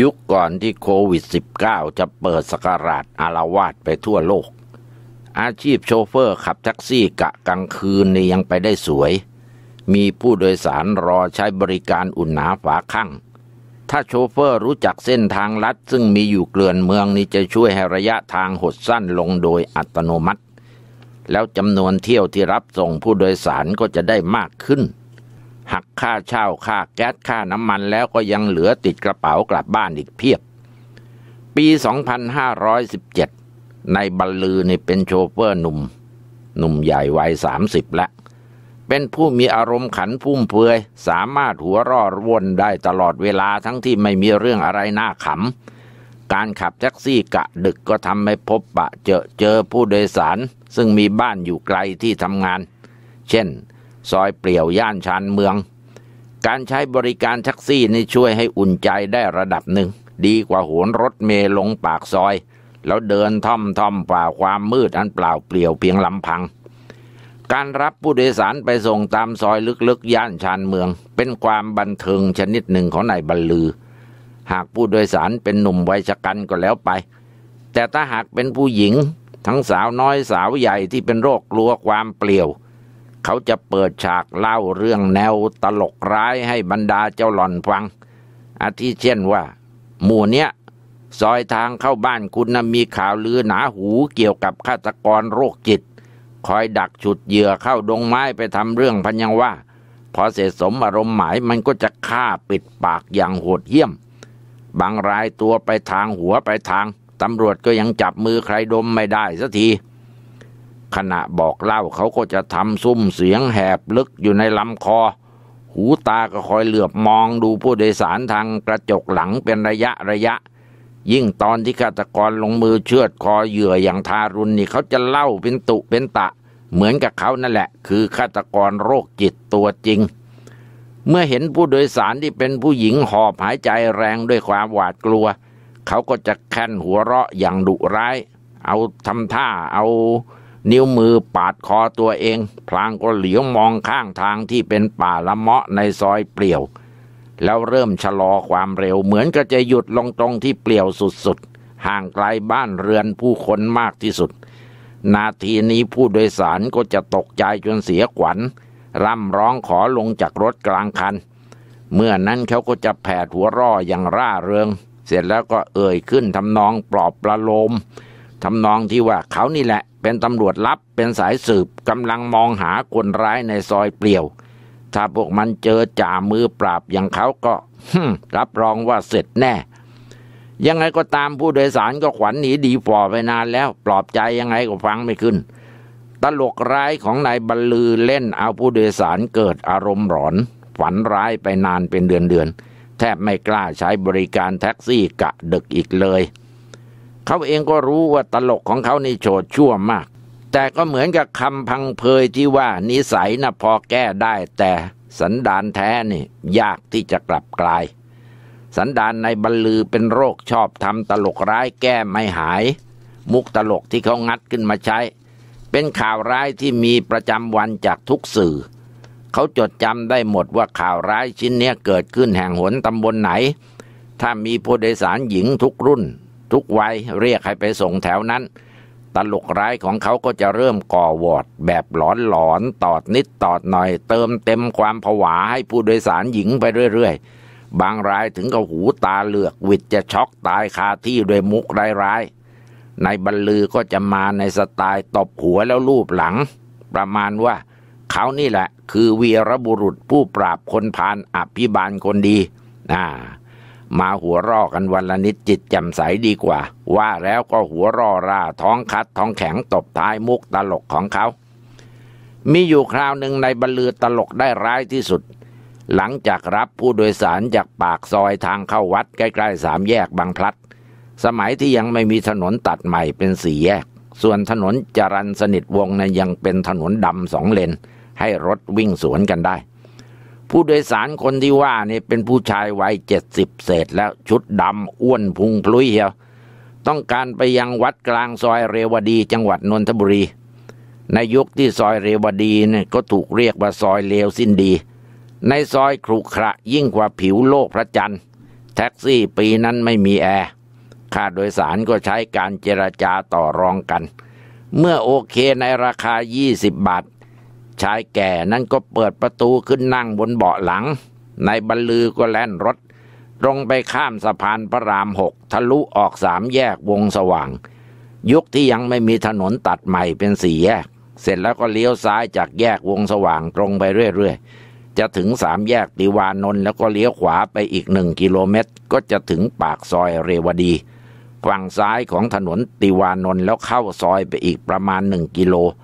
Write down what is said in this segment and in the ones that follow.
ยุคก่อนที่โควิด -19 จะเปิดสกรารอารวาสไปทั่วโลก อาชีพโชเฟอร์ขับแท็กซี่กะกลางคืนนี่ยังไปได้สวย มีผู้โดยสารรอใช้บริการอุ่นหนาฝาข้างถ้าโชเฟอร์รู้จักเส้นทางลัดซึ่งมีอยู่เกลื่อนเมืองนี่จะช่วยให้ระยะทางหดสั้นลงโดยอัตโนมัติ แล้วจำนวนเที่ยวที่รับส่งผู้โดยสารก็จะได้มากขึ้นหักค่าเช่า ค่าแก๊สค่าน้ำมันแล้วก็ยังเหลือติดกระเป๋ากลับบ้านอีกเพียบ ปี 2517 ในบรรลือนี่เป็นโชเฟอร์หนุ่ม หนุ่มใหญ่วัย 30 แล้วเป็นผู้มีอารมณ์ขันพุ่มเพยสามารถหัวร่อว่นได้ตลอดเวลาทั้งที่ไม่มีเรื่องอะไรน่าขำ การขับแท็กซี่กะดึกก็ทำให้พบปะเจอเจอผู้โดยสาร ซึ่งมีบ้านอยู่ไกลที่ทำงาน เช่นซอยเปลี่ยวย่านชานเมือง การใช้บริการแท็กซี่นี่ช่วยให้อุ่นใจได้ระดับหนึ่ง ดีกว่าโหนรถเมล์ลงปากซอย แล้วเดินท่อมท่อมฝ่าความมืดอันเปล่าเปลี่ยวเพียงลำพัง การรับผู้โดยสารไปส่งตามซอยลึกๆย่านชานเมือง เป็นความบันเทิงชนิดหนึ่งของนายบรรลือ หากผู้โดยสารเป็นหนุ่มวัยชกันก็แล้วไป แต่ถ้าหากเป็นผู้หญิง ทั้งสาวน้อยสาวใหญ่ที่เป็นโรคกลัวความเปลี่ยวเขาจะเปิดฉากเล่าเรื่องแนวตลกร้ายให้บรรดาเจ้าหล่อนฟัง อาทิเช่นว่า หมู่เนี้ย ซอยทางเข้าบ้านคุณนะมีข่าวลือหนาหูเกี่ยวกับฆาตกรโรคจิต คอยดักฉุดเหยื่อเข้าดงไม้ไปทำเรื่องพันยังว่า พอเสร็จสมอารมณ์หมายมันก็จะฆ่าปิดปากอย่างโหดเหี้ยม บางรายตัวไปทางหัวไปทาง ตำรวจก็ยังจับมือใครดมไม่ได้สักทีขณะบอกเล่าเขาก็จะทำซุ้มเสียงแหบลึกอยู่ในลำคอ หูตาก็คอยเหลือบมองดูผู้โดยสารทางกระจกหลังเป็นระยะระยะ ยิ่งตอนที่ฆาตกรลงมือเชือดคอเหยื่ออย่างทารุณนี่เขาจะเล่าเป็นตุเป็นตะ เหมือนกับเขานั่นแหละ คือฆาตกรโรคจิตตัวจริง เมื่อเห็นผู้โดยสารที่เป็นผู้หญิงหอบหายใจแรงด้วยความหวาดกลัว เขาก็จะแค้นหัวเราะอย่างดุร้าย เอาทำท่าเอานิ้วมือปาดคอตัวเอง พลางก็เหลียวมองข้างทางที่เป็นป่าละเมาะในซอยเปลี่ยว แล้วเริ่มชะลอความเร็วเหมือนก็จะหยุดลงตรงที่เปลี่ยวสุดๆห่างไกลบ้านเรือนผู้คนมากที่สุด นาทีนี้ผู้โดยสารก็จะตกใจจนเสียขวัญ ร่ำร้องขอลงจากรถกลางคัน เมื่อนั้นเขาก็จะแผดหัวร่ออย่างร่าเริง เสร็จแล้วก็เอ่ยขึ้นทำนองปลอบประโลมทำนองที่ว่าเขานี่แหละเป็นตำรวจลับเป็นสายสืบกำลังมองหาคนร้ายในซอยเปลี่ยว ถ้าพวกมันเจอจ่ามือปราบอย่างเขาก็รับรองว่าเสร็จแน่ ยังไงก็ตามผู้โดยสารก็ขวัญหนีดีฟอไปนานแล้ว ปลอบใจยังไงก็ฟังไม่ขึ้น ตลกร้ายของนายบรรลือเล่น เอาผู้โดยสารเกิดอารมณ์หลอนฝันร้ายไปนานเป็นเดือนเดือนแทบไม่กล้าใช้บริการแท็กซี่กะดึกอีกเลยเขาเองก็รู้ว่าตลกของเขานี่โฉดชั่วมาก แต่ก็เหมือนกับคำพังเพยที่ว่านิสัยนะพอแก้ได้ แต่สันดานแท้นี่ยากที่จะกลับกลาย สันดานในบรรลือเป็นโรคชอบทำตลกร้ายแก้ไม่หาย มุกตลกที่เขางัดขึ้นมาใช้ เป็นข่าวร้ายที่มีประจำวันจากทุกสื่อ เขาจดจำได้หมดว่าข่าวร้ายชิ้นนี้เกิดขึ้นแห่งหนตำบลไหน ถ้ามีผู้โดยสารหญิงทุกรุ่นทุกวัยเรียกให้ไปส่งแถวนั้น ตลกร้ายของเขาก็จะเริ่มก่อวอด แบบหลอนหลอนตอดนิดตอดหน่อยเติมเต็มความผวาให้ผู้โดยสารหญิงไปเรื่อยๆ บางรายถึงกับหูตาเหลือก วิตจะช็อกตายคาที่ด้วยมุกร้ายๆในบรรลือก็จะมาในสไตล์ตบหัวแล้วลูบหลัง ประมาณว่าเขานี่แหละคือวีรบุรุษผู้ปราบคนพานอภิบาลคนดีอ่ามาหัวรอกันวันละนิดจิตแจ่มใสดีกว่า ว่าแล้วก็หัวร่อราท้องคัดท้องแข็งตบท้ายมุกตลกของเขา มีอยู่คราวหนึ่งในบรรลือตลกได้ร้ายที่สุด หลังจากรับผู้โดยสารจากปากซอยทางเข้าวัดใกล้ๆสามแยกบางพลัด สมัยที่ยังไม่มีถนนตัดใหม่เป็นสี่แยก ส่วนถนนจรันสนิทวงนะั้นยังเป็นถนนดำสองเลน ให้รถวิ่งสวนกันได้ผู้โดยสารคนที่ว่านี่เป็นผู้ชายวัยเจ็ดสิบเศษแล้ว ชุดดำอ้วนพุงพลุยเหียว ต้องการไปยังวัดกลางซอยเรวดีจังหวัดนนทบุรี ในยุคที่ซอยเรวดีเนี่ยก็ถูกเรียกว่าซอยเลวสิ้นดี ในซอยครุขระยิ่งกว่าผิวโลกพระจันทร์ แท็กซี่ปีนั้นไม่มีแอร์ค่าโดยสารก็ใช้การเจรจาต่อรองกัน เมื่อโอเคในราคา20บาทชายแก่นั้นก็เปิดประตูขึ้นนั่งบนเบาะหลังในบรรลือก็แล่นรถตรงไปข้ามสะพานพระรามหกทะลุออกสามแยกวงสว่าง ยุคที่ยังไม่มีถนนตัดใหม่เป็นสี่แยกเสร็จแล้วก็เลี้ยวซ้ายจากแยกวงสว่างตรงไปเรื่อยๆจะถึงสามแยกติวานนท์แล้วก็เลี้ยวขวาไปอีกหนึ่งกิโลเมตร ก็จะถึงปากซอยเรวดีฝั่งซ้ายของถนนติวานนท์แล้วเข้าซอยไปอีกประมาณหนึ่งกิโลเมตร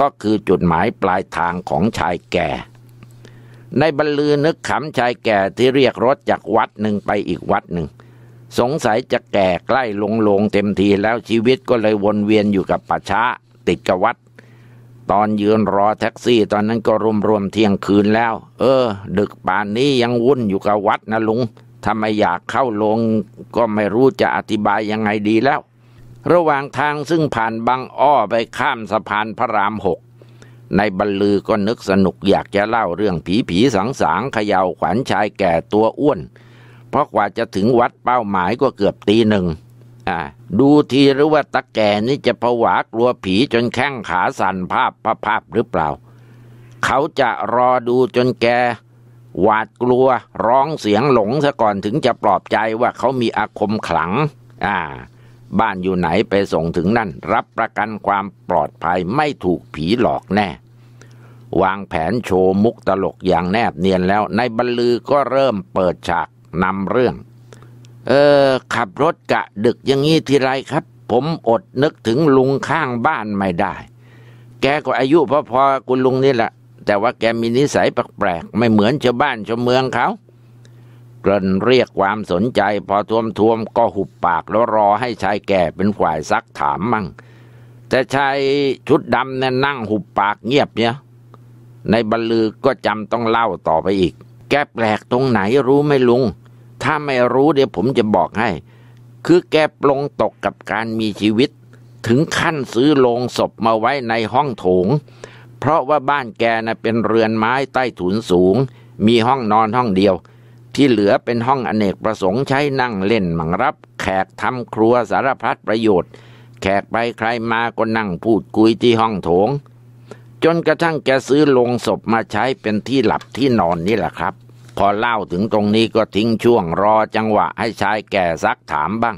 ก็คือจุดหมายปลายทางของชายแก่ ในบรรลือนึกขำชายแก่ที่เรียกรถจากวัดหนึ่งไปอีกวัดหนึ่ง สงสัยจะแก่ใกล้ลงลงเต็มทีแล้วชีวิตก็เลยวนเวียนอยู่กับป่าช้าติดกับวัด ตอนยืนรอแท็กซี่ ตอนนั้นก็รวมรวมเที่ยงคืนแล้ว เออ ดึกป่านนี้ยังวุ่นอยู่กับวัดนะลุงทำไมอยากเข้าลง ก็ไม่รู้จะอธิบายยังไงดีแล้วระหว่างทางซึ่งผ่านบางอ้อไปข้ามสะพานพระรามหกในบรรลือก็นึกสนุกอยากจะเล่าเรื่องผีผีสางสางขยาวขวัญชายแก่ตัวอ้วน เพราะกว่าจะถึงวัดเป้าหมายก็เกือบตีหนึ่งอ่าดูทีหรือว่าตะแก่นี่จะผวากลัวผีจนแข้งขาสั่นภาพพระภาพหรือเปล่า เขาจะรอดูจนแก หวาดกลัวร้องเสียงหลงซะก่อนถึงจะปลอบใจว่าเขามีอาคมขลังอ่าบ้านอยู่ไหนไปส่งถึงนั่น รับประกันความปลอดภัยไม่ถูกผีหลอกแน่ วางแผนโชว์มุกตลกอย่างแนบเนียนแล้ว ในบรรลือก็เริ่มเปิดฉากนำเรื่อง เออ ขับรถกะดึกอย่างงี้ทีไรครับ ผมอดนึกถึงลุงข้างบ้านไม่ได้ แกก็อายุพอๆคุณลุงนี่แหละ แต่ว่าแกมีนิสัยแปลกๆไม่เหมือนชาวบ้านชาวเมืองเขากริ่นเรียกความสนใจพอทวมทวมก็หุบปากแล้วรอให้ชายแก่เป็นฝ่ายซักถามมั่ง แต่ชายชุดดำเนี่ยนั่งหุบปากเงียบเนี่ยในบรรลือก็จำต้องเล่าต่อไปอีก แกแปลกตรงไหนรู้ไหมลุง ถ้าไม่รู้เดี๋ยวผมจะบอกให้ คือแกปลงตกกับการมีชีวิตถึงขั้นซื้อโลงศพมาไว้ในห้องโถงเพราะว่าบ้านแกนะ่ะเป็นเรือนไม้ใต้ถุนสูงมีห้องนอนห้องเดียวที่เหลือเป็นห้องอเนกประสงค์ใช้นั่งเล่นมังรับแขกทำครัวสารพัดประโยชน์ แขกไปใครมาก็นั่งพูดคุยที่ห้องโถง จนกระทั่งแกซื้อลงศพมาใช้เป็นที่หลับที่นอนนี่แหละครับ พอเล่าถึงตรงนี้ก็ทิ้งช่วงรอจังหวะให้ชายแก่ซักถามบ้าง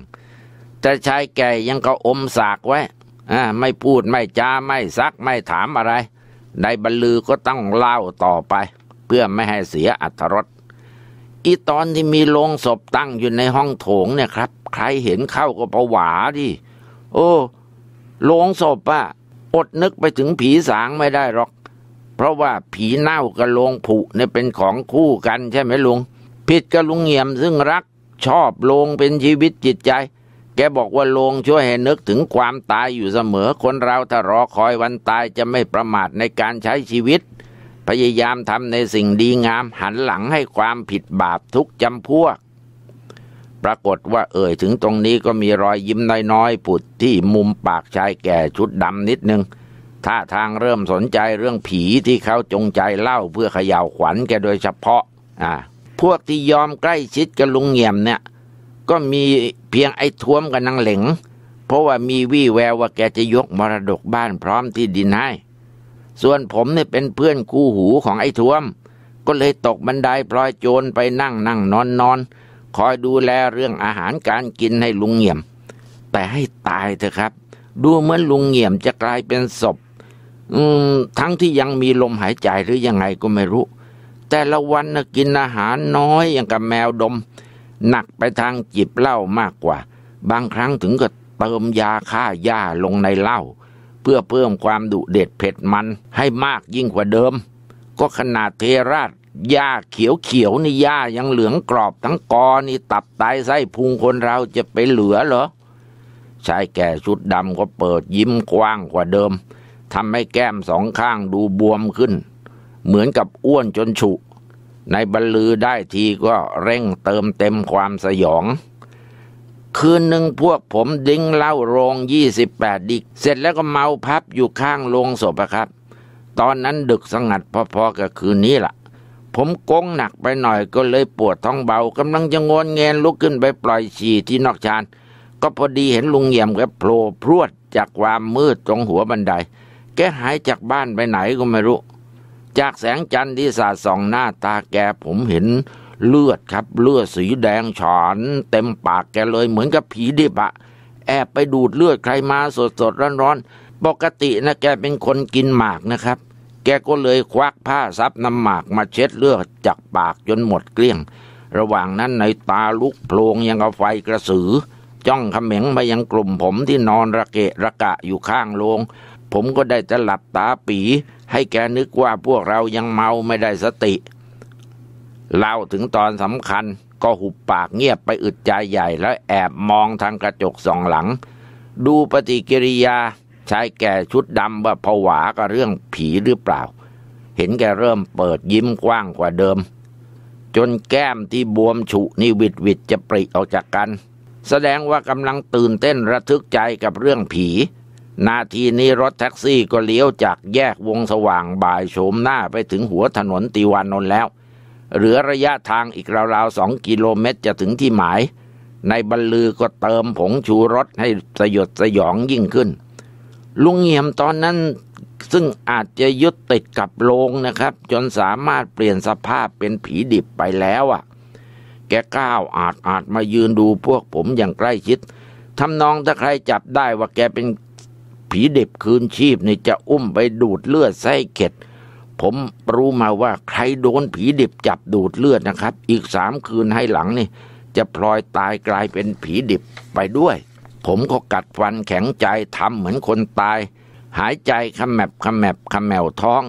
แต่ชายแก่ยังก็อมสากไว้ไม่พูดไม่จาไม่ซักไม่ถามอะไรในบรรลือก็ต้องเล่าต่อไป เพื่อไม่ให้เสียอัตรรถอีตอนที่มีโลงศพตั้งอยู่ในห้องโถงเนี่ยครับ ใครเห็นเข้าก็ประหวาดิโอ้โลงศพอะอดนึกไปถึงผีสางไม่ได้หรอก เพราะว่าผีเน่ากับโลงผุเนี่ยเป็นของคู่กันใช่ไหมลุงผิดกับลุงเหียมซึ่งรัก ชอบโลงเป็นชีวิตจิตใจ แกบอกว่าโลงช่วยให้นึกถึงความตายอยู่เสมอคนเราถ้ารอคอยวันตายจะไม่ประมาทในการใช้ชีวิตพยายามทำในสิ่งดีงามหันหลังให้ความผิดบาปทุกจำพวก ปรากฏว่าเอ่ยถึงตรงนี้ก็มีรอยยิ้มน้อยๆผุดที่มุมปากชายแก่ชุดดำนิดนึงท่าทางเริ่มสนใจเรื่องผีที่เขาจงใจเล่าเพื่อเขย่าวขวัญแกโดยเฉพาะอ่าพวกที่ยอมใกล้ชิดกับลุงเงี่ยมเนี่ยก็มีเพียงไอ้ท้วมกับนางเหลงเพราะว่ามีวี่แววว่าแกจะยกมรดกบ้านพร้อมที่ดินให้ส่วนผมเนี่ยเป็นเพื่อนคู่หูของไอ้ทวม ก็เลยตกบันไดปลอยโจรไปนั่งนั่งนอนนอน คอยดูแลเรื่องอาหารการกินให้ลุงเหี่ยม แต่ให้ตายเถอะครับ ดูเหมือนลุงเหี่ยมจะกลายเป็นศพ อืมทั้งที่ยังมีลมหายใจหรือยังไงก็ไม่รู้ แต่ละวันนะกินอาหารน้อยอย่างกับแมวดม หนักไปทางจิบเหล้ามากกว่า บางครั้งถึงกับเติมยาฆ่าหญ้าลงในเหล้าพื่อเพิ่มความดุเด็ดเผ็ดมันให้มากยิ่งกว่าเดิม ก็ขนาดเทราชหญ้าเขียวเขียวนี่หญ้ายังเหลืองกรอบทั้งกอ นี่ตับไตไส้พุงคนเราจะไปเหลือเหรอ ชายแก่ชุดดำก็เปิดยิ้มกว้างกว่าเดิมทำให้แก้มสองข้างดูบวมขึ้น เหมือนกับอ้วนจนฉุ ในบรรลือได้ทีก็เร่งเติมเต็มความสยองคืนหนึ่งพวกผมดิ้งเหล้าโรงยี่สิบแปดดิก เสร็จแล้วก็เมาพับอยู่ข้างโรงศพครับ ตอนนั้นดึกสงัดพอๆกับคืนนี้ละ่ะ ผมกงหนักไปหน่อยก็เลยปวดท้องเบากำลังจะงวนเงนลุกขึ้นไปปล่อยฉี่ที่นอกชานก็พอดีเห็นลุงเยี่ยมแกโผล่พรวดจากความมืดตรงหัวบันได แกหายจากบ้านไปไหนก็ไม่รู้ จากแสงจันทร์ที่สาดส่องหน้าตาแกผมเห็นเลือดครับเลือดสีแดงฉอนเต็มปากแกเลยเหมือนกับผีดิบอะแอบไปดูดเลือดใครมาสดสดร้อนร้อนปกตินะแกเป็นคนกินหมากนะครับ แกก็เลยควักผ้าซับน้ำหมากมาเช็ดเลือดจากปากจนหมดเกลี้ยง ระหว่างนั้นในตาลุกโพลงยังกับไฟกระสือ จ้องขม็งไปยังกลุ่มผมที่นอนระเกะระกะอยู่ข้างโรงผมก็ได้จะหลับตาปีให้แกนึกว่าพวกเรายังเมาไม่ได้สติเล่าถึงตอนสำคัญก็หุบปากเงียบไปอึดใจใหญ่แล้วแอบมองทางกระจกสองหลัง ดูปฏิกิริยาชายแก่ชุดดำว่าผวากับเรื่องผีหรือเปล่า เห็นแกเริ่มเปิดยิ้มกว้างกว่าเดิม จนแก้มที่บวมฉุนิวิดวิดจะปริออกจากกัน แสดงว่ากำลังตื่นเต้นระทึกใจกับเรื่องผี นาทีนี้รถแท็กซี่ก็เลี้ยวจากแยกวงสว่างบ่ายโฉมหน้าไปถึงหัวถนนติวานนท์แล้วเหลือระยะทางอีกราวๆสองกิโลเมตรจะถึงที่หมาย ในบรรลือก็เติมผงชูรสให้สยดสยองยิ่งขึ้น ลุงเหียมตอนนั้นซึ่งอาจจะยึดติดกับโลงนะครับ จนสามารถเปลี่ยนสภาพเป็นผีดิบไปแล้วอะ่ะ แกก้าวอาจอาจมายืนดูพวกผมอย่างใกล้ชิดทำนองถ้าใครจับได้ว่าแกเป็นผีดิบคืนชีพนี่จะอุ้มไปดูดเลือดไส้เข็ดผมรู้มาว่าใครโดนผีดิบจับดูดเลือดนะครับ อีกสามคืนให้หลังนี่จะพลอยตายกลายเป็นผีดิบไปด้วย ผมก็กัดฟันแข็งใจทำเหมือนคนตาย หายใจขมแบบขมแบบขมแมวท้อง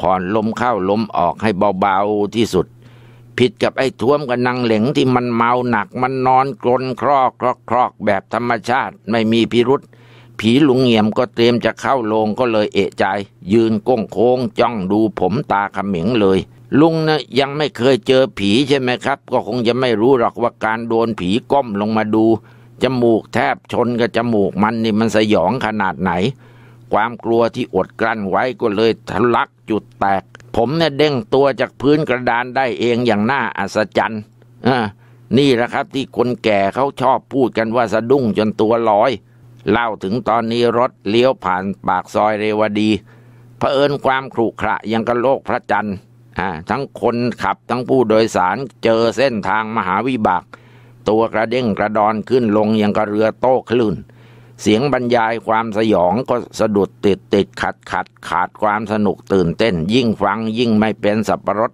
ผ่อนลมเข้าลมออกให้เบาๆที่สุด ผิดกับไอ้ท้วมกับนางเหลงที่มันเมาหนักมันนอนกลนครอกครอกแบบธรรมชาติไม่มีพิรุษผีลุงเงียมก็เตรียมจะเข้าโรงก็เลยเอะใจ ยืนก้งโค้งจ้องดูผมตาขมิงเลย ลุงนะยังไม่เคยเจอผีใช่ไหมครับ ก็คงจะไม่รู้หรอกว่าการโดนผีก้มลงมาดูจมูกแทบชนกับจมูกมันนี่มันสยองขนาดไหน ความกลัวที่อดกลั้นไว้ก็เลยทะลักจุดแตก ผมเนี่ยเด้งตัวจากพื้นกระดานได้เองอย่างน่าอัศจรรย์อ่านี่แหละครับที่คนแก่เขาชอบพูดกันว่าสะดุ้งจนตัวลอยเล่าถึงตอนนี้รถเลี้ยวผ่านปากซอยเรวดีเผอิญความขรุขระยังกระโลกพระจันทร์ทั้งคนขับทั้งผู้โดยสารเจอเส้นทางมหาวิบากตัวกระเด้งกระดอนขึ้นลงยังกระเรือโต้คลื่น เสียงบรรยายความสยองก็สะดุดติดติดขัดขัดขาดความสนุกตื่นเต้น ยิ่งฟังยิ่งไม่เป็นสับปะรด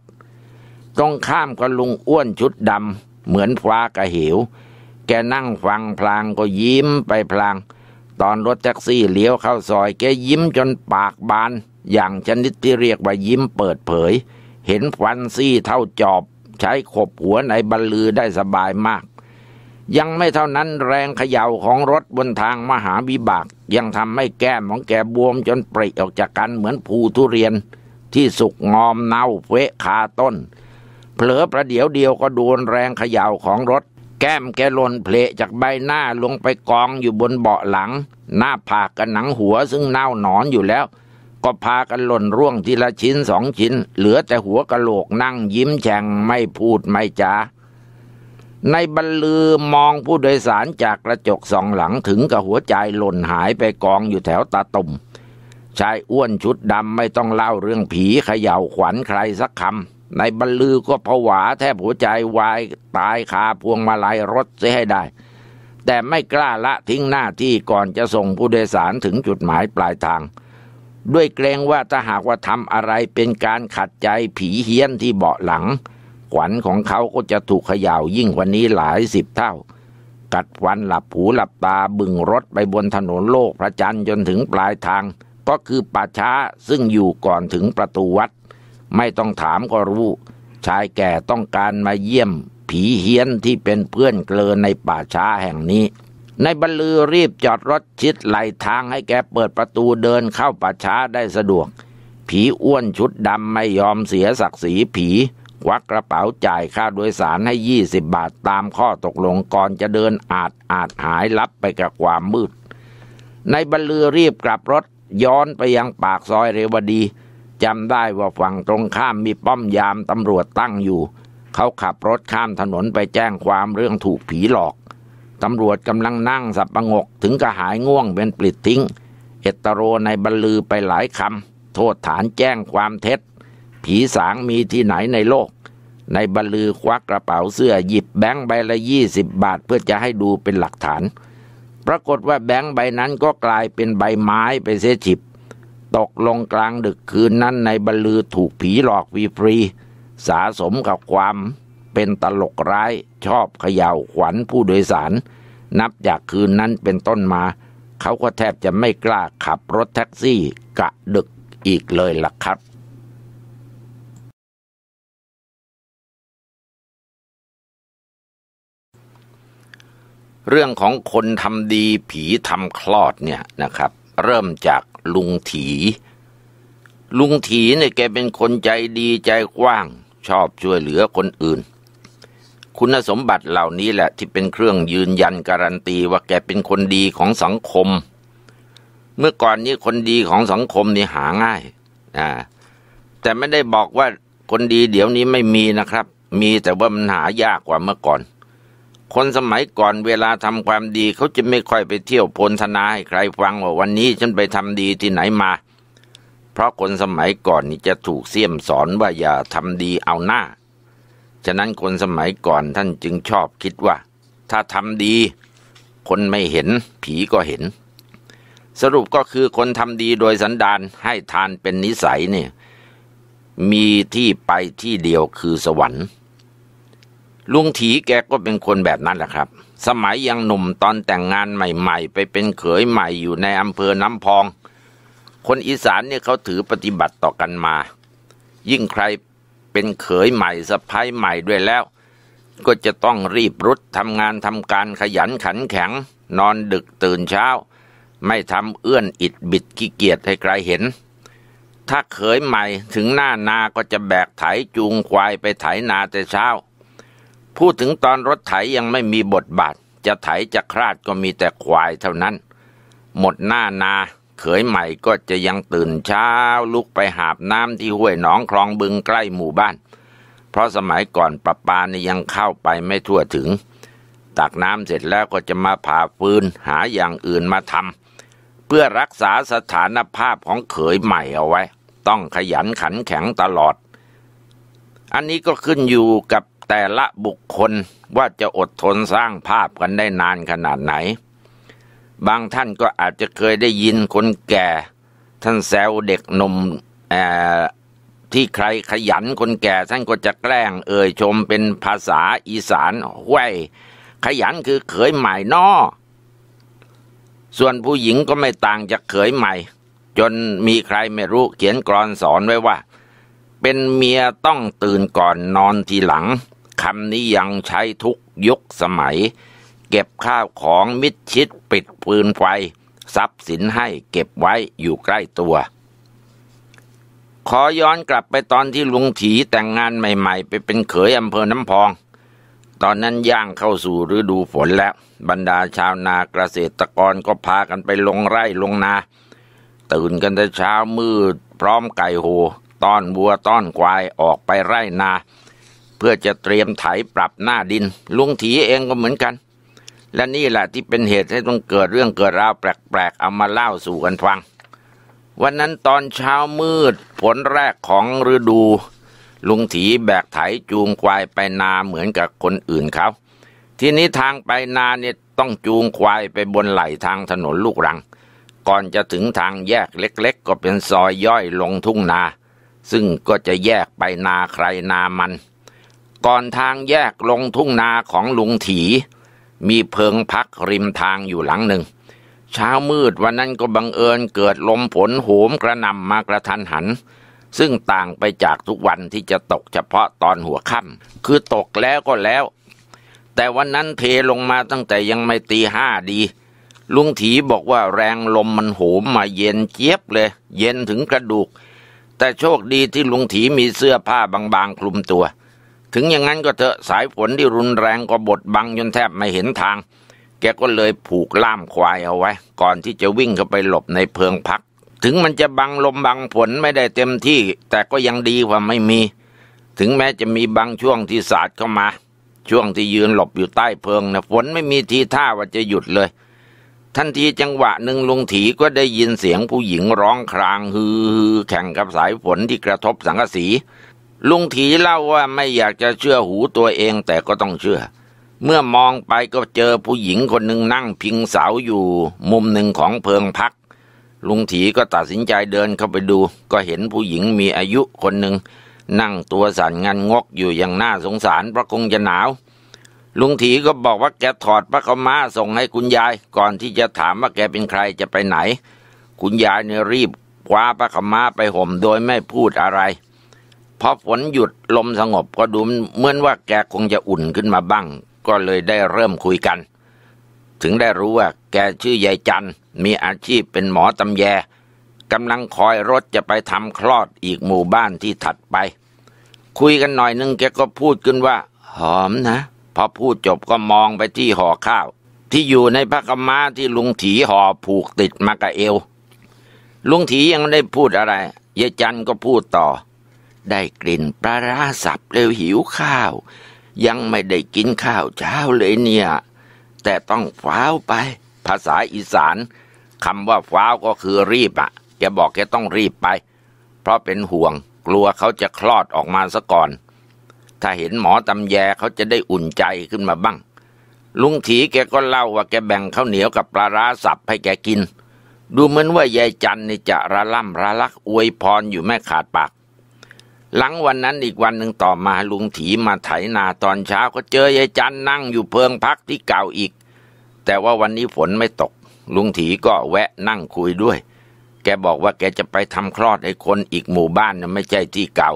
ต้องข้ามกับลุงอ้วนชุดดำเหมือนฟ้ากระเหว แกนั่งฟังพลางก็ยิ้มไปพลางตอนรถแท็กซี่เลี้ยวเข้าซอยแกยิ้มจนปากบาน อย่างชนิด ที่เรียกว่ายิ้มเปิดเผย เห็นฟันซี่เท่าจอบ ใช้ขบหัวในบรรลือได้สบายมาก ยังไม่เท่านั้นแรงเขย่าของรถบนทางมหาวิบาก ยังทำให้แก้มของแกบวมจนปริออกจากกันเหมือนภูทุเรียน ที่สุกงอมเน่าเฟะคาต้น เผลอประเดี๋ยวเดียวก็โดนแรงเขย่าของรถแก้มแกหล่นเพลจากใบหน้าลงไปกองอยู่บนเบาะหลัง หน้าผากกับหนังหัวซึ่งเน่าหนอนอยู่แล้ว ก็พากันหล่นร่วงทีละชิ้นสองชิ้น เหลือแต่หัวกะโหลกนั่งยิ้มแฉ่งไม่พูดไม่จาในบรรลือมองผู้โดยสารจากกระจกสองหลังถึงกับหัวใจหล่นหายไปกองอยู่แถวตาตุ่มชายอ้วนชุดดำ ไม่ต้องเล่าเรื่องผีเขย่าวขวัญใครสักคำนายบรรลือก็ผวาแทบหัวใจวายตายคาพวงมาลัยรถเสียให้ได้ แต่ไม่กล้าละทิ้งหน้าที่ก่อนจะส่งผู้โดยสารถึงจุดหมายปลายทาง ด้วยเกรงว่าถ้าหากว่าทำอะไรเป็นการขัดใจผีเฮี้ยนที่เบาะหลัง ขวัญของเขาก็จะถูกขย่ายิ่งกว่านี้หลายสิบเท่า กัดวันหลับหูหลับตาบึงรถไปบนถนนโลกพระจันทร์จนถึงปลายทาง ก็คือป่าช้าซึ่งอยู่ก่อนถึงประตูวัดไม่ต้องถามก็รู้ ชายแก่ต้องการมาเยี่ยม ผีเฮี้ยนที่เป็นเพื่อนเกลอในป่าช้าแห่งนี้ ในบรรลือรีบจอดรถชิดไหลทางให้แกเปิดประตูเดินเข้าป่าช้าได้สะดวก ผีอ้วนชุดดำไม่ยอมเสียศักดิ์ศรีผีควักกระเป๋าจ่ายค่าโดยสารให้ยี่สิบบาทตามข้อตกลงก่อนจะเดินอาจอาจหายลับไปกับความมืด ในบรรลือรีบกลับรถ ย้อนไปยังปากซอยเรวดีจำได้ว่าฝั่งตรงข้ามมีป้อมยามตำรวจตั้งอยู่ เขาขับรถข้ามถนนไปแจ้งความเรื่องถูกผีหลอก ตำรวจกำลังนั่งสับประงกถึงกระหายง่วงเป็นปลิดทิ้ง เอตโรในบรรลือไปหลายคำโทษฐานแจ้งความเท็จ ผีสางมีที่ไหนในโลก ในบรรลือควักกระเป๋าเสื้อหยิบแบงค์ใบละยี่สิบบาทเพื่อจะให้ดูเป็นหลักฐาน ปรากฏว่าแบงค์ใบนั้นก็กลายเป็นใบไม้ไปเสียฉิบตกลงกลางดึกคืนนั้นในบรรลือถูกผีหลอกวีฟรี สาสมกับความเป็นตลกร้ายชอบเขย่าขวัญผู้โดยสาร นับจากคืนนั้นเป็นต้นมา เขาก็แทบจะไม่กล้าขับรถแท็กซี่กะดึกอีกเลยล่ะครับ เรื่องของคนทำดีผีทำคลอดเนี่ยนะครับ เริ่มจากลุงถี ลุงถีเนี่ยแกเป็นคนใจดีใจกว้าง ชอบช่วยเหลือคนอื่น คุณสมบัติเหล่านี้แหละ ที่เป็นเครื่องยืนยันการันตี ว่าแกเป็นคนดีของสังคม เมื่อก่อนนี้คนดีของสังคมนี่หาง่ายนะแต่ไม่ได้บอกว่าคนดีเดี๋ยวนี้ไม่มีนะครับ มีแต่ว่ามันหายากกว่าเมื่อก่อนคนสมัยก่อนเวลาทำความดีเขาจะไม่ค่อยไปเที่ยวโพลธนาให้ใครฟังว่าวันนี้ฉันไปทำดีที่ไหนมาเพราะคนสมัยก่อนนี่จะถูกเสี่ยมสอนว่าอย่าทำดีเอาหน้า ฉะนั้นคนสมัยก่อนท่านจึงชอบคิดว่า ถ้าทำดีคนไม่เห็นผีก็เห็น สรุปก็คือคนทำดีโดยสันดานให้ทานเป็นนิสัยเนี่ย มีที่ไปที่เดียวคือสวรรค์ลุงถีแกก็เป็นคนแบบนั้นแหละครับ สมัยยังหนุ่มตอนแต่งงานใหม่ๆ ไปเป็นเขยใหม่อยู่ในอำเภอน้ำพอง คนอีสานเนี่ยเขาถือปฏิบัติต่อกันมา ยิ่งใครเป็นเขยใหม่สะพ้ายใหม่ด้วยแล้ว ก็จะต้องรีบรุดทำงานทำการขยันขันแข็ง นอนดึกตื่นเช้า ไม่ทำเอื้อนอิดบิดขี้เกียจให้ใครเห็น ถ้าเขยใหม่ถึงหน้านาก็จะแบกไถจูงควายไปไถนาแต่เช้าพูดถึงตอนรถไถยังไม่มีบทบาท จะไถจะคลาดก็มีแต่ควายเท่านั้น หมดหน้านาเขยใหม่ก็จะยังตื่นเช้าลุกไปหาบน้ำที่ห้วยหนองคลองบึงใกล้หมู่บ้าน เพราะสมัยก่อนประปานี่ยังเข้าไปไม่ทั่วถึง ตักน้ำเสร็จแล้วก็จะมาผ่าฟืนหาอย่างอื่นมาทำเพื่อรักษาสถานภาพของเขยใหม่เอาไว้ ต้องขยันขันแข็งตลอด อันนี้ก็ขึ้นอยู่กับแต่ละบุคคลว่าจะอดทนสร้างภาพกันได้นานขนาดไหน บางท่านก็อาจจะเคยได้ยินคนแก่ ท่านแซวเด็กหนุ่มที่ใครขยันคนแก่ท่านก็จะแกล้ง เอ่ยชมเป็นภาษาอีสานห้วยขยันคือเขยใหม่นอส่วนผู้หญิงก็ไม่ต่างจากเขยใหม่ จนมีใครไม่รู้เขียนกรอนสอนไว้ว่า เป็นเมียต้องตื่นก่อนนอนทีหลังคำนี้ยังใช้ทุกยุคสมัย เก็บข้าวของมิดชิดปิดปืนไฟทรัพย์สินให้เก็บไว้อยู่ใกล้ตัว ขอย้อนกลับไปตอนที่ลุงถีแต่งงานใหม่ๆ ไปเป็นเขยอำเภอน้ำพอง ตอนนั้นย่างเข้าสู่ฤดูฝนแล้วบรรดาชาวนาเกษตรกรก็พากันไปลงไร่ลงนา ตื่นกันแต่เช้ามืดพร้อมไก่โหต้อนวัวต้อนควายออกไปไร่นาเพื่อจะเตรียมไถปรับหน้าดิน ลุงถีเองก็เหมือนกัน และนี่แหละที่เป็นเหตุให้ต้องเกิดเรื่องเกิดราวแปลกๆเอามาเล่าสู่กันฟัง วันนั้นตอนเช้ามืดผลแรกของฤดู ลุงถีแบกไถจูงควายไปนาเหมือนกับคนอื่นเขาทีนี้ทางไปนาเนี่ยต้องจูงควายไปบนไหลทางถนนลูกรัง ก่อนจะถึงทางแยกเล็ก ๆ ก็เป็นซอยย่อยลงทุ่งนา ซึ่งก็จะแยกไปนาใครนามันก่อนทางแยกลงทุ่งนาของลุงถี มีเพิงพักริมทางอยู่หลังหนึ่ง เช้ามืดวันนั้นก็บังเอิญเกิดลมฝนโหมกระนำมากระทันหัน ซึ่งต่างไปจากทุกวันที่จะตกเฉพาะตอนหัวค่ำคือตกแล้วก็แล้ว แต่วันนั้นเทลงมาตั้งแต่ยังไม่ตีห้าดี ลุงถีบอกว่าแรงลมมันโหมมาเย็นเจี๊ยบเลย เย็นถึงกระดูก แต่โชคดีที่ลุงถีมีเสื้อผ้าบางๆคลุมตัวถึงอย่างนั้นก็เถอะสายฝนที่รุนแรงก็บดบังจนแทบไม่เห็นทาง แกก็เลยผูกล่ามควายเอาไว้ ก่อนที่จะวิ่งเข้าไปหลบในเพิงพัก ถึงมันจะบังลมบังฝนไม่ได้เต็มที่ แต่ก็ยังดีกว่าไม่มี ถึงแม้จะมีบางช่วงที่สาดเข้ามา ช่วงที่ยืนหลบอยู่ใต้เพิงนะฝนไม่มีทีท่าว่าจะหยุดเลยทันทีจังหวะหนึ่งลุงถีก็ได้ยินเสียงผู้หญิงร้องครางฮือ แข่งกับสายฝนที่กระทบสังกะสีลุงถีเล่าว่าไม่อยากจะเชื่อหูตัวเองแต่ก็ต้องเชื่อ เมื่อมองไปก็เจอผู้หญิงคนหนึ่งนั่งพิงเสาอยู่มุมหนึ่งของเพิงพัก ลุงถีก็ตัดสินใจเดินเข้าไปดูก็เห็นผู้หญิงมีอายุคนหนึ่งนั่งตัวสั่นงันงกอยู่อย่างน่าสงสารเพราะคงจะหนาว ลุงถีก็บอกว่าแกถอดพระกมาส่งให้คุณยายก่อนที่จะถามว่าแกเป็นใครจะไปไหนคุณยายเนี่ยรีบคว้าพระกมาไปห่มโดยไม่พูดอะไรพอฝนหยุดลมสงบก็ดูเหมือนว่าแกคงจะอุ่นขึ้นมาบ้างก็เลยได้เริ่มคุยกัน ถึงได้รู้ว่าแกชื่อยายจันมีอาชีพเป็นหมอตำแยกำลังคอยรถจะไปทำคลอดอีกหมู่บ้านที่ถัดไป คุยกันหน่อยนึงแกก็พูดขึ้นว่าหอมนะพอพูดจบก็มองไปที่ห่อข้าวที่อยู่ในพระกมาที่ลุงถีห่อผูกติดมากะเอว ลุงถียังไม่ได้พูดอะไรยายจันก็พูดต่อได้กลิ่นปลาร้าสับเร็วหิวข้าว ยังไม่ได้กินข้าวเช้าเลยเนี่ย แต่ต้องฟ้าวไป ภาษาอีสานคำว่าฟ้าวก็คือรีบอะ่ะแกบอกแกต้องรีบไป เพราะเป็นห่วงกลัวเขาจะคลอดออกมาซะก่อน ถ้าเห็นหมอตำแยเขาจะได้อุ่นใจขึ้นมาบ้าง ลุงถีแกก็เล่าว่าแกแบ่งข้าวเหนียวกับปลาร้าสับให้แกกิน ดูเหมือนว่ายายจันนี่จะระล่ำระลักอวยพรอยู่แม่ขาดปากหลังวันนั้นอีกวันหนึ่งต่อมาลุงถีมาไถนาตอนเช้าก็เจอยายจันนั่งอยู่เพิงพักที่เก่าอีก แต่ว่าวันนี้ฝนไม่ตก ลุงถีก็แวะนั่งคุยด้วย แกบอกว่าแกจะไปทำคลอดไอ้คนอีกหมู่บ้านนะไม่ใช่ที่เก่า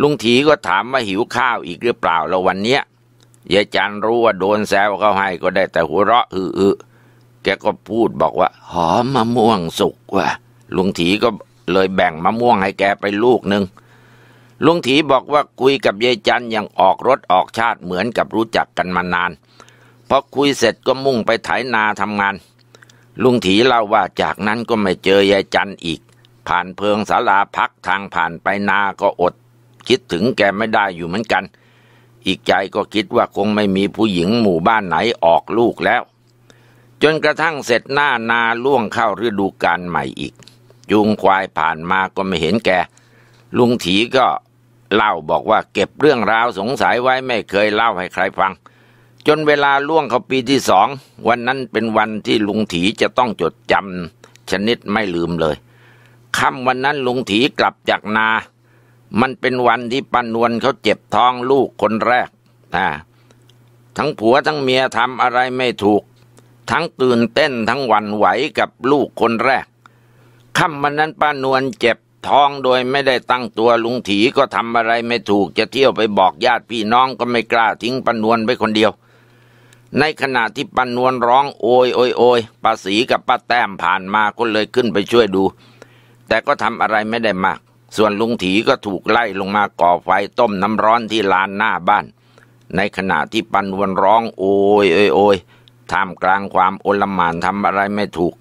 ลุงถีก็ถามว่าหิวข้าวอีกหรือเปล่าแล้ววันเนี้ยยายจันรู้ว่าโดนแซวเขาให้ก็ได้แต่หัวเราะอือแกก็พูดบอกว่า หอมมะม่วงสุกว่ะลุงถีก็เลยแบ่งมะม่วงให้แกไปลูกหนึ่งลุงถีบอกว่าคุยกับยายจันอย่างออกรถออกชาติเหมือนกับรู้จักกันมานานพอคุยเสร็จก็มุ่งไปไถานาทำงาน ลุงถีเล่าว่าจากนั้นก็ไม่เจอยายจันอีก ผ่านเพิงศาลาพักทางผ่านไปนาก็อด คิดถึงแกไม่ได้อยู่เหมือนกัน อีกใจก็คิดว่าคงไม่มีผู้หญิงหมู่บ้านไหนออกลูกแล้ว จนกระทั่งเสร็จหน้านาล่วงเข้าฤดูกาลใหม่อีกยุงควายผ่านมาก็ไม่เห็นแกลุงถีก็เล่าบอกว่าเก็บเรื่องราวสงสัยไว้ไม่เคยเล่าให้ใครฟัง จนเวลาล่วงเข้าปีที่สองวันนั้นเป็นวันที่ลุงถีจะต้องจดจำชนิดไม่ลืมเลยค่ำวันนั้นลุงถีกลับจากนา มันเป็นวันที่ปันนวลเขาเจ็บท้องลูกคนแรกนะทั้งผัวทั้งเมียทำอะไรไม่ถูก ทั้งตื่นเต้นทั้งหวั่นไหวกับลูกคนแรกค่ำวันนั้นป้านวลเจ็บท้องโดยไม่ได้ตั้งตัวลุงถีก็ทำอะไรไม่ถูกจะเที่ยวไปบอกญาติพี่น้องก็ไม่กล้าทิ้งปนวนไปคนเดียว ในขณะที่ปนวนร้อง โอยโอยโอยป้าสีกับป้าแต้มผ่านมาก็เลยขึ้นไปช่วยดู แต่ก็ทำอะไรไม่ได้มาก ส่วนลุงถีก็ถูกไล่ลงมาก่อไฟต้มน้ำร้อนที่ลานหน้าบ้าน ในขณะที่ปนวนร้อง โอยโอยโอยท่ามกลางความโอลหม่านทำอะไรไม่ถูก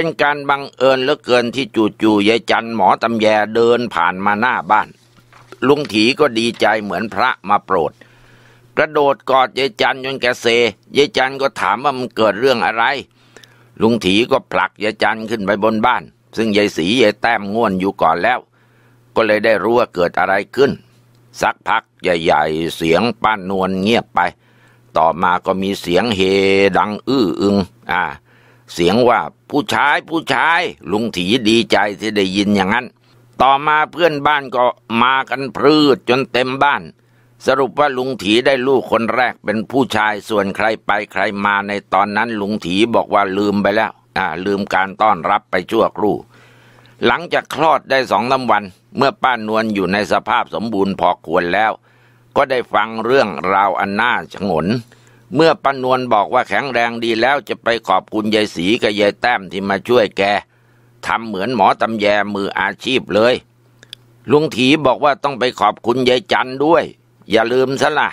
เป็นการบังเอิญเหลือเกินที่จู่ๆยายจันหมอตำแยเดินผ่านมาหน้าบ้าน ลุงถีก็ดีใจเหมือนพระมาโปรด กระโดดกอดยายจันจนแกเซยายจันก็ถามว่ามันเกิดเรื่องอะไร ลุงถีก็ผลักยายจันขึ้นไปบนบ้าน ซึ่งยายสียายแต้มง่วนอยู่ก่อนแล้ว ก็เลยได้รู้ว่าเกิดอะไรขึ้น สักพักใหญ่ๆเสียงป้านนวลเงียบไป ต่อมาก็มีเสียงเฮดังอื้ออึงอ่าเสียงว่าผู้ชายผู้ชายลุงถีดีใจที่ได้ยินอย่างนั้นต่อมาเพื่อนบ้านก็มากันพืดจนเต็มบ้าน สรุปว่าลุงถีได้ลูกคนแรก เป็นผู้ชายส่วนใครไปใครมาในตอนนั้นลุงถีบอกว่าลืมไปแล้ว อ่าลืมการต้อนรับไปชั่วครู่ หลังจากคลอดได้สองลำวัน เมื่อป้านวลอยู่ในสภาพสมบูรณ์พอควรแล้ว ก็ได้ฟังเรื่องราวอันน่าฉงนเมื่อปนวนบอกว่าแข็งแรงดีแล้วจะไปขอบคุณยายสีกับยายแต้มที่มาช่วยแกทำเหมือนหมอตำแยมืออาชีพเลยลุงถีบอกว่าต้องไปขอบคุณยายจันด้วย อย่าลืมซะละ่ะ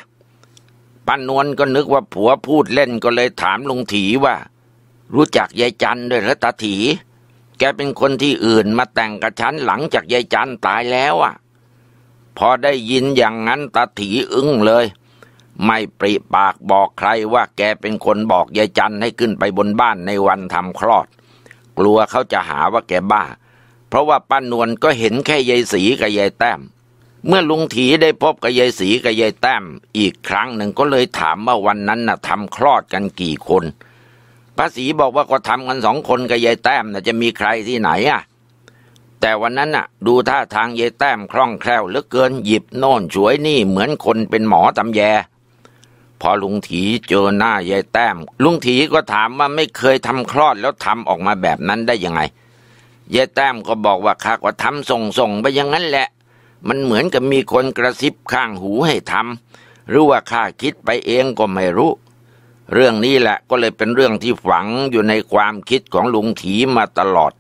ปนวนก็นึกว่าผัวพูดเล่นก็เลยถามลุงถีว่า รู้จักยายจันด้วยหรือตาถี แกเป็นคนที่อื่นมาแต่งกับฉันหลังจากยายจันตายแล้วอ่ะ พอได้ยินอย่างนั้นตาถีอึ้งเลยไม่ปริปากบอกใครว่าแกเป็นคนบอกยายจันให้ขึ้นไปบนบ้านในวันทำคลอด กลัวเขาจะหาว่าแกบ้า เพราะว่าป้านวลก็เห็นแค่ยายสีกับยายแต้ม เมื่อลุงถีได้พบกับยายสีกับยายแต้ม อีกครั้งหนึ่งก็เลยถามว่าวันนั้นนะ่ะทำคลอดกันกี่คนภาษีบอกว่าก็ทำกันสองคนกับยายแต้มนะ่ะจะมีใครที่ไหนอะ่ะ แต่วันนั้นน่ะ ดูท่าทางยายแต้มคล่องแคล่วเหลือเกินหยิบโน่นฉวยนี่เหมือนคนเป็นหมอตำแยพอลุงถีเจอหน้ายายแต้ม ลุงถีก็ถามว่าไม่เคยทำคลอดแล้วทำออกมาแบบนั้นได้ยังไงยายแต้มก็บอกว่าข้าก็ทำส่งส่งไปอย่างนั้นแหละ มันเหมือนกับมีคนกระซิบข้างหูให้ทำหรือว่าข้าคิดไปเองก็ไม่รู้ เรื่องนี้แหละก็เลยเป็นเรื่องที่ฝังอยู่ในความคิดของลุงถีมาตลอด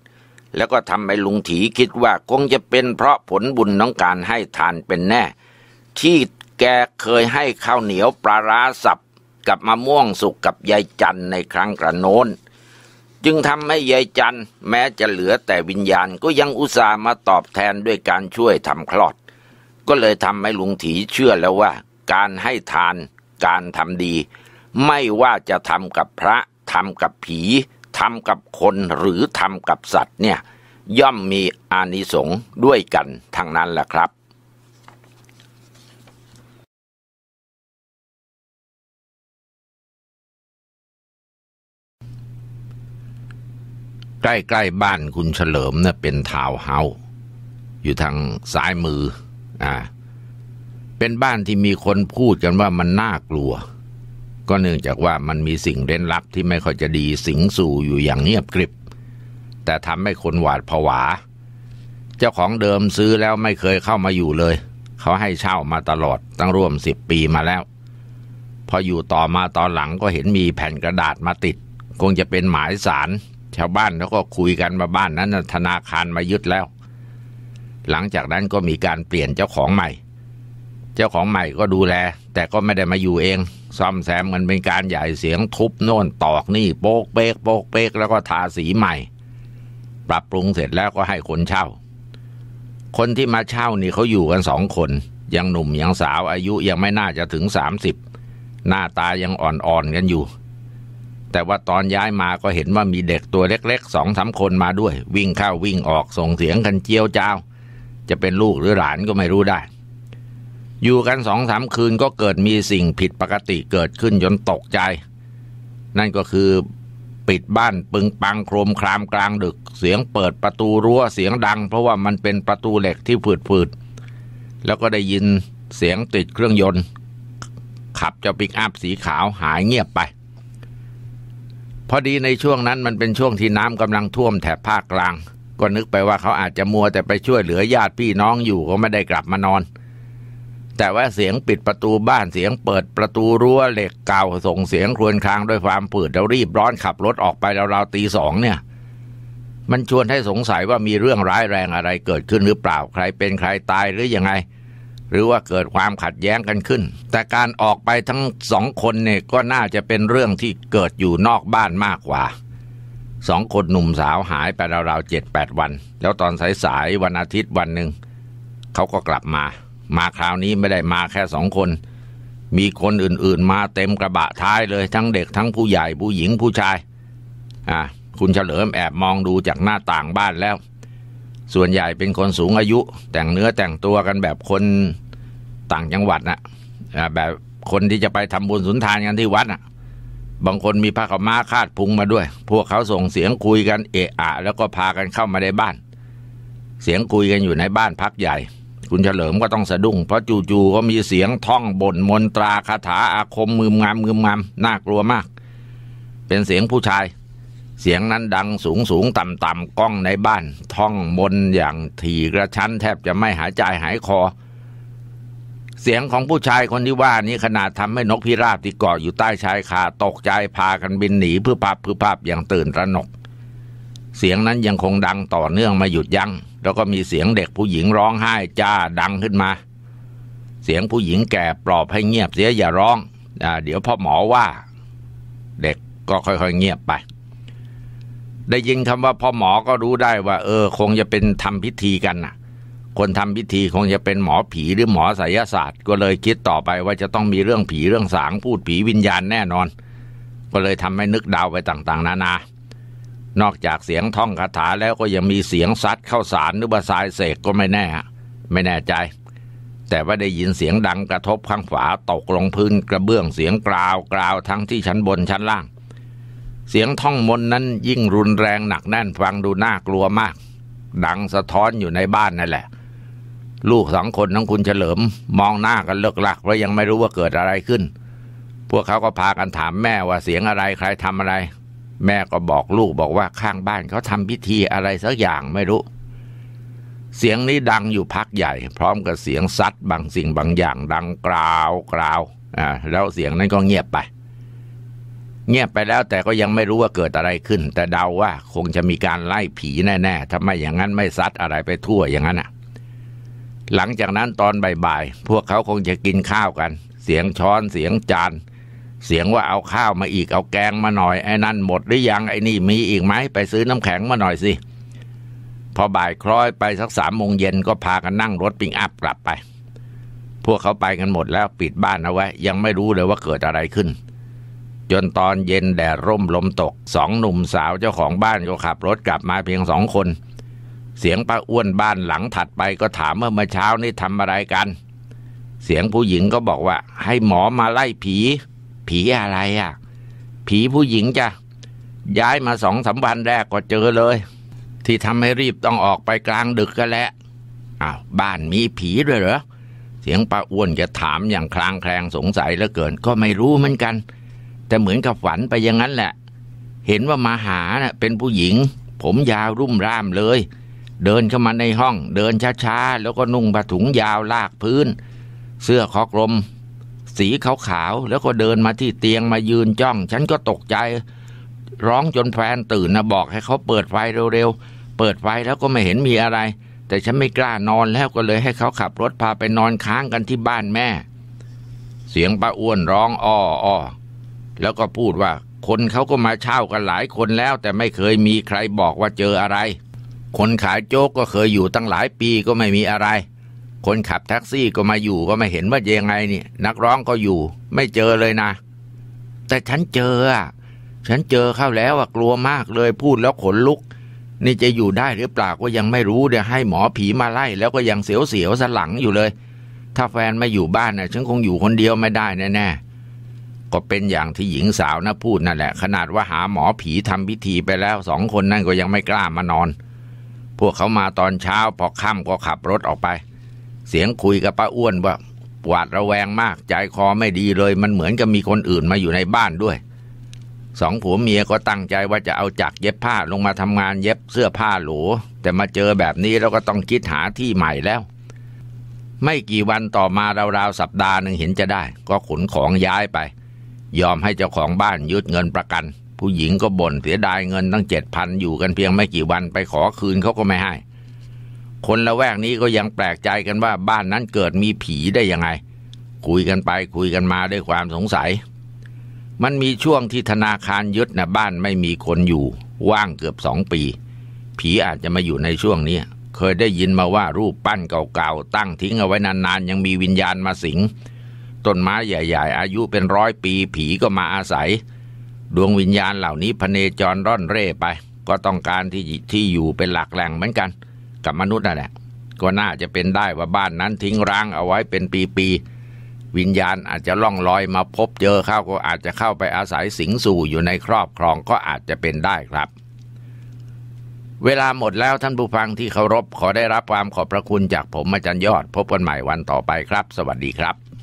แล้วก็ทำให้ลุงถีคิดว่าคงจะเป็นเพราะผลบุญน้องการให้ทานเป็นแน่ที่แกเคยให้ข้าวเหนียวปลาร้าสับกับมะม่วงสุกกับยายจันในครั้งกระโน้นจึงทำให้ยายจันแม้จะเหลือแต่วิญญาณก็ยังอุตส่าห์มาตอบแทนด้วยการช่วยทำคลอด ก็เลยทำให้ลุงถีเชื่อแล้วว่าการให้ทานการทำดี ไม่ว่าจะทำกับพระทำกับผีทำกับคนหรือทำกับสัตว์เนี่ยย่อมมีอานิสงส์ด้วยกันทางนั้นแหละครับใกล้ๆบ้านคุณเฉลิมเนะ่ยเป็นทาวน์เฮาส์อยู่ทางซ้ายมือ อ่า เป็นบ้านที่มีคนพูดกันว่ามันน่ากลัว ก็เนื่องจากว่ามันมีสิ่งเร้นลับที่ไม่ค่อยจะดีสิงสู่อยู่อย่างเงียบกริบ แต่ทำให้คนหวาดผวา เจ้าของเดิมซื้อแล้วไม่เคยเข้ามาอยู่เลย เขาให้เช่ามาตลอดตั้งร่วมสิบปีมาแล้ว พออยู่ต่อมาตอนหลังก็เห็นมีแผ่นกระดาษมาติด คงจะเป็นหมายสารชาวบ้านเขาก็คุยกันมาบ้านนั้นธนาคารมายึดแล้ว หลังจากนั้นก็มีการเปลี่ยนเจ้าของใหม่ เจ้าของใหม่ก็ดูแล แต่ก็ไม่ได้มาอยู่เอง ซ่อมแซมมันเป็นการใหญ่เสียงทุบโน่นตอกนี่โป๊กเป๊กโป๊กเป๊ก แล้วก็ทาสีใหม่ ปรับปรุงเสร็จแล้วก็ให้คนเช่า คนที่มาเช่านี่เขาอยู่กันสองคน ยังหนุ่มยังสาวอายุยังไม่น่าจะถึงสามสิบหน้าตายังอ่อนๆกันอยู่แต่ว่าตอนย้ายมาก็เห็นว่ามีเด็กตัวเล็กๆสองสาคนมาด้วย วิ่งเข้าวิ่งออกส่งเสียงกันเจียวจ้าวจะเป็นลูกหรือหลานก็ไม่รู้ได้ อยู่กันสองสามคืนก็เกิดมีสิ่งผิดปกติเกิดขึ้นจนตกใจ นั่นก็คือปิดบ้านปึงปังโครมครามกลางดึก เสียงเปิดประตูรั้วเสียงดัง เพราะว่ามันเป็นประตูเหล็กที่ฝืดๆแล้วก็ได้ยินเสียงติดเครื่องยนต์ ขับเจ้าปิกอัพสีขาวหายเงียบไปพอดีในช่วงนั้นมันเป็นช่วงที่น้ำกำลังท่วมแถบภาคกลางก็นึกไปว่าเขาอาจจะมัวแต่ไปช่วยเหลือญาติพี่น้องอยู่ก็ไม่ได้กลับมานอน แต่ว่าเสียงปิดประตูบ้านเสียงเปิดประตูรั้วเหล็กเก่าส่งเสียงครวญครางด้วยความปืดแล้วรีบร้อนขับรถออกไปราวๆตีสองเนี่ย มันชวนให้สงสัยว่ามีเรื่องร้ายแรงอะไรเกิดขึ้นหรือเปล่าใครเป็นใครตายหรือยังไงหรือว่าเกิดความขัดแย้งกันขึ้น แต่การออกไปทั้งสองคนเนี่ยก็น่าจะเป็นเรื่องที่เกิดอยู่นอกบ้านมากกว่าสองคนหนุ่มสาวหายไปราวๆเจ็ดแปดวัน แล้วตอนสายๆวันอาทิตย์วันหนึ่งเขาก็กลับมา มาคราวนี้ไม่ได้มาแค่สองคน มีคนอื่นๆมาเต็มกระบะท้ายเลยทั้งเด็กทั้งผู้ใหญ่ผู้หญิงผู้ชายอ่ะคุณเฉลิมแอบมองดูจากหน้าต่างบ้านแล้วส่วนใหญ่เป็นคนสูงอายุแต่งเนื้อแต่งตัวกันแบบคนต่างจังหวัดนะแบบคนที่จะไปทำบุญสุนทานกันที่วัดนะบางคนมีพระขม้าคาดพุงมาด้วย พวกเขาส่งเสียงคุยกันเอะอะ แล้วก็พากันเข้ามาในบ้าน เสียงคุยกันอยู่ในบ้านพักใหญ่ คุณเฉลิมก็ต้องสะดุ้งเพราะจู่ๆก็มีเสียงท่องบ่น มนตราคาถาอาคม มืมงามมืมงามน่ากลัวมาก เป็นเสียงผู้ชายเสียงนั้นดังสูงสูงต่ำต่ำก้องในบ้านท่องมนอย่าง ถี่กระชั้นแทบจะไม่หายใจหายคอ เสียงของผู้ชายคนที่ว่านี้ขนาดทำให้นกพิราบที่เกาะอยู่ใต้ชายคา ตกใจพากันบินหนีเพื่อพับเพื่อพับอย่างตื่นระหนก เสียงนั้นยังคงดังต่อเนื่องมาหยุดยัง้งแล้วก็มีเสียงเด็กผู้หญิงร้องไห้จ้าดังขึ้นมา เสียงผู้หญิงแก่ปลอบให้เงียบเสียอย่าร้องอเดี๋ยวพ่อหมอว่า เด็กก็ค่อยๆเงียบไปได้ยินคำว่าพ่อหมอก็รู้ได้ว่าเออคงจะเป็นทำพิธีกันน่ะ คนทำพิธีคงจะเป็นหมอผีหรือหมอไสยศาสตร์ ก็เลยคิดต่อไปว่าจะต้องมีเรื่องผี เรื่องสางพูดผีวิญญาณแน่นอน ก็เลยทำให้นึกดาวไปต่าง ๆ นานา นอกจากเสียงท่องคาถาแล้วก็ยังมีเสียงซัดเข้าสารหรือบาสรายเสกก็ไม่แน่ ไม่แน่ใจ แต่ว่าได้ยินเสียงดังกระทบข้างฝาตกลงพื้น กระเบื้องเสียงกราวกราวทั้งที่ชั้นบนชั้นล่างเสียงท่องมนนั้นยิ่งรุนแรงหนักแน่นฟังดูน่ากลัวมาก ดังสะท้อนอยู่ในบ้านนั่นแหละ ลูกสองคนทั้งคุณเฉลิมมองหน้ากันเลิกลักเพราะยังไม่รู้ว่าเกิดอะไรขึ้น พวกเขาก็พากันถามแม่ว่าเสียงอะไร ใครทำอะไร แม่ก็บอกลูกบอกว่าข้างบ้านเขาทำพิธีอะไรสักอย่างไม่รู้ เสียงนี้ดังอยู่พักใหญ่ พร้อมกับเสียงซัดบางสิ่งบางอย่าง ดังกราวกราวอ่าแล้วเสียงนั้นก็เงียบไปเงียบไปแล้วแต่ก็ยังไม่รู้ว่าเกิดอะไรขึ้น แต่เดาว่าคงจะมีการไล่ผีแน่ๆถ้าไม่อย่างนั้นไม่ซัดอะไรไปทั่วอย่างนั้นอ่ะหลังจากนั้นตอนบ่ายๆ พวกเขาคงจะกินข้าวกัน เสียงช้อนเสียงจาน เสียงว่าเอาข้าวมาอีกเอาแกงมาหน่อย ไอ้นั่นหมดหรือยังไอ้นี่มีอีกไหมไปซื้อน้ำแข็งมาหน่อยสิ พอบ่ายคล้อยไปสักสามโมงเย็นก็พากันนั่งรถปิงอัพกลับไป พวกเขาไปกันหมดแล้วปิดบ้านเอาไว้ ยังไม่รู้เลยว่าเกิดอะไรขึ้นจนตอนเย็นแดดร่มลมตกสองหนุ่มสาวเจ้าของบ้านก็ขับรถกลับมาเพียงสองคน เสียงป้าอ้วนบ้านหลังถัดไปก็ถามเมื่อเมื่อเช้านี่ทำอะไรกัน เสียงผู้หญิงก็บอกว่าให้หมอมาไล่ผี ผีอะไรอะ่ะผีผู้หญิงจ้ะย้ายมาสองสามวันแรกก็เจอเลย ที่ทำให้รีบต้องออกไปกลางดึกกันแล้วอ้าวบ้านมีผีด้วยเหรอเสียงป้าอ้วนจะถามอย่างคลางแคลงสงสัยเหลือเกิน ก็ไม่รู้เหมือนกันแต่เหมือนกับฝันไปอย่างนั้นแหละ เห็นว่ามาหาเนะ่ะเป็นผู้หญิง ผมยาวรุ่มร่ามเลย เดินเข้ามาในห้อง เดินช้าๆแล้วก็นุ่งผ้าถุงยาวลากพื้น เสื้อคอกลม สีขาวๆแล้วก็เดินมาที่เตียงมายืนจ้อง ฉันก็ตกใจ ร้องจนแฟนตื่นนะบอกให้เขาเปิดไฟเร็วๆเปิดไฟแล้วก็ไม่เห็นมีอะไร แต่ฉันไม่กล้านอนแล้ว ก็เลยให้เขาขับรถพาไปนอนค้างกันที่บ้านแม่ เสียงป้าอ้วนร้องอ้ออ้อแล้วก็พูดว่าคนเขาก็มาเช่ากันหลายคนแล้ว แต่ไม่เคยมีใครบอกว่าเจออะไร คนขายโจ๊กก็เคยอยู่ตั้งหลายปีก็ไม่มีอะไร คนขับแท็กซี่ก็มาอยู่ก็ไม่เห็นว่ายังไงนี่นักร้องก็อยู่ ไม่เจอเลยนะ แต่ฉันเจออะฉันเจอเข้าแล้วอะกลัวมากเลยพูดแล้วขนลุก นี่จะอยู่ได้หรือเปล่าก็ยังไม่รู้เดี๋ยวให้หมอผีมาไล่แล้วก็ยังเสียวๆสลังอยู่เลย ถ้าแฟนไม่อยู่บ้านน่ะฉันคงอยู่คนเดียวไม่ได้แน่ๆก็เป็นอย่างที่หญิงสาวนะพูดนั่นแหละ ขนาดว่าหาหมอผีทำพิธีไปแล้ว สองคนนั่นก็ยังไม่กล้ามานอน พวกเขามาตอนเช้าพอค่ำก็ขับรถออกไป เสียงคุยกับป้าอ้วนว่าหวาดระแวงมากใจคอไม่ดีเลย มันเหมือนกับมีคนอื่นมาอยู่ในบ้านด้วยสองผัวเมียก็ตั้งใจว่าจะเอาจักเย็บผ้าลงมาทำงานเย็บเสื้อผ้าหรูแต่มาเจอแบบนี้เราก็ต้องคิดหาที่ใหม่แล้ว ไม่กี่วันต่อมาราวๆสัปดาห์หนึ่งเห็นจะได้ ก็ขนของย้ายไปยอมให้เจ้าของบ้านยึดเงินประกัน ผู้หญิงก็บ่นเสียดายเงินตั้งเจ็ดพันอยู่กันเพียงไม่กี่วันไปขอคืนเขาก็ไม่ให้ คนละแวกนี้ก็ยังแปลกใจกันว่า บ้านนั้นเกิดมีผีได้ยังไง คุยกันไปคุยกันมาด้วยความสงสัย มันมีช่วงที่ธนาคารยึดนะบ้านไม่มีคนอยู่ ว่างเกือบสองปี ผีอาจจะมาอยู่ในช่วงนี้เคยได้ยินมาว่ารูปปั้นเก่าๆตั้งทิ้งเอาไว้นานๆยังมีวิญญาณมาสิงต้นไม้ใหญ่ ๆ อายุเป็นร้อยปีผีก็มาอาศัย ดวงวิญญาณเหล่านี้พเนจรร่อนเร่ไป ก็ต้องการที่ที่อยู่เป็นหลักแหล่งเหมือนกันกับมนุษย์นั่นแหละก็น่าจะเป็นได้ว่าบ้านนั้นทิ้งร้างเอาไว้เป็นปีๆวิญญาณอาจจะล่องลอยมาพบเจอเข้าก็อาจจะเข้าไปอาศัยสิงสู่อยู่ในครอบครองก็อาจจะเป็นได้ครับ เวลาหมดแล้วท่านผู้ฟังที่เคารพขอได้รับความขอบพระคุณจากผมอาจารย์ยอด พบกันใหม่วันต่อไปครับ สวัสดีครับ